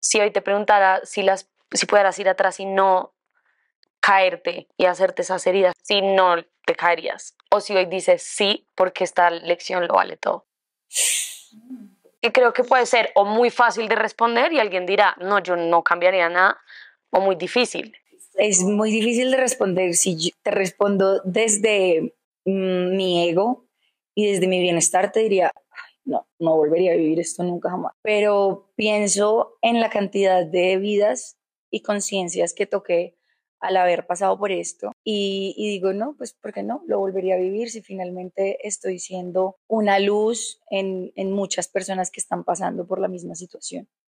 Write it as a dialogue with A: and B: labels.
A: si hoy te preguntara si, las, si pudieras ir atrás y no caerte y hacerte esas heridas, si no te caerías. O si hoy dices sí, porque esta lección lo vale todo. Mm. Y creo que puede ser o muy fácil de responder y alguien dirá, no, yo no cambiaría nada, o muy difícil.
B: Es muy difícil de responder si te respondo desde mm, mi ego y desde mi bienestar, te diría, no, no volvería a vivir esto nunca jamás. Pero pienso en la cantidad de vidas y conciencias que toqué al haber pasado por esto y, digo, no, pues ¿por qué no? Lo volvería a vivir si finalmente estoy siendo una luz en muchas personas que están pasando por la misma situación.